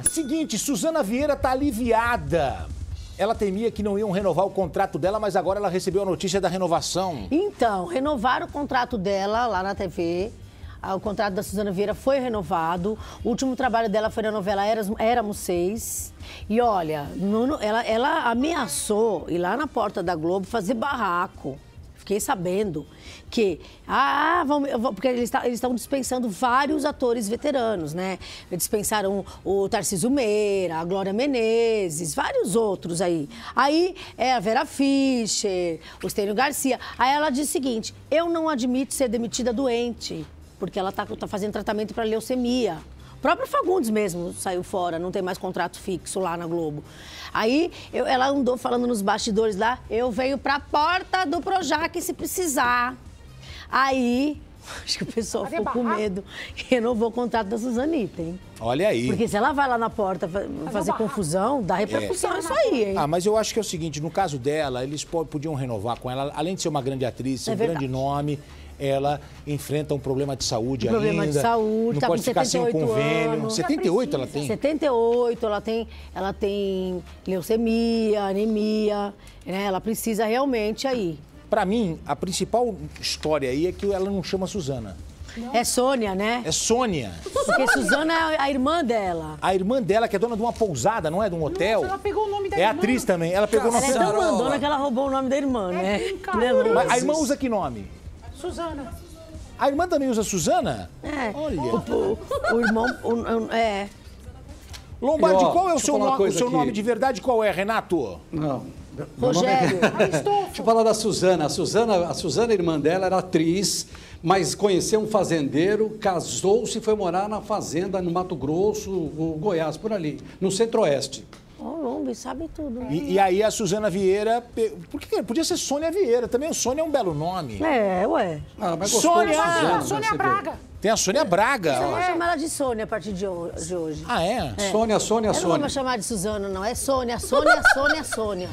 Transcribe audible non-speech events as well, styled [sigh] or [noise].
Seguinte, Suzana Vieira tá aliviada. Ela temia que não iam renovar o contrato dela, mas agora ela recebeu a notícia da renovação. Então, renovaram o contrato dela lá na TV. Ah, o contrato da Suzana Vieira foi renovado. O último trabalho dela foi na novela Éramos Seis. E olha, ela, ela ameaçou ir lá na porta da Globo fazer barraco fiquei sabendo que ah, vão, porque eles tá, estão dispensando vários atores veteranos, né? Dispensaram o Tarcísio Meira, a Glória Menezes, vários outros aí. Aí é a Vera Fischer, o Estênio Garcia. Aí ela diz o seguinte: eu não admito ser demitida doente, porque ela está tá fazendo tratamento para leucemia próprio Fagundes mesmo saiu fora, não tem mais contrato fixo lá na Globo. Aí eu, ela andou falando nos bastidores lá, eu venho pra porta do Projac se precisar. Aí [laughs] Acho que o pessoal ficou com medo. Renovou [laughs] o contrato da Suzanita, hein? Olha aí. Porque se ela vai lá na porta fazer confusão, dá é. repercussão é. isso aí, hein? Ah, mas eu acho que é o seguinte, no caso dela, eles podiam renovar com ela, além de ser uma grande atriz, é um verdade. grande nome, ela enfrenta um problema de saúde um ainda. Problema de saúde, não tá pode ficar sem um convênio. Anos. 78 ela, ela tem? 78, ela tem, ela tem leucemia, anemia, né? Ela precisa realmente aí. Para mim, a principal história aí é que ela não chama Suzana. Não. É Sônia, né? É Sônia. Porque Suzana é a irmã dela. A irmã dela, que é dona de uma pousada, não é? De um hotel. Nossa, ela pegou o nome da é irmã. É atriz também. Ela pegou o nome da irmã. Ela é tão mandona que ela roubou o nome da irmã, é né? Mas a irmã usa que nome? Suzana. A irmã também usa Suzana? É. Olha. O, o, o irmão. O, é. Lombardi, qual é o seu, no, o seu nome de verdade? Qual é, Renato? Não. É Rogério. É... Deixa eu falar da Suzana. A Suzana, a Suzana, irmã dela, era atriz, mas conheceu um fazendeiro, casou-se e foi morar na fazenda no Mato Grosso, Goiás, por ali, no Centro-Oeste e sabe tudo. Né? E, e aí a Suzana Vieira. Por que podia ser Sônia Vieira? Também o Sônia é um belo nome. É, ué. Sônia! a Sônia Braga. Tem a Sônia Braga. Eu vou chamar ela de Sônia a partir de hoje. Ah, é? é. Sônia, Sônia, Sônia. Eu não vou chamar de Suzana, não. É Sônia, Sônia, Sônia, Sônia.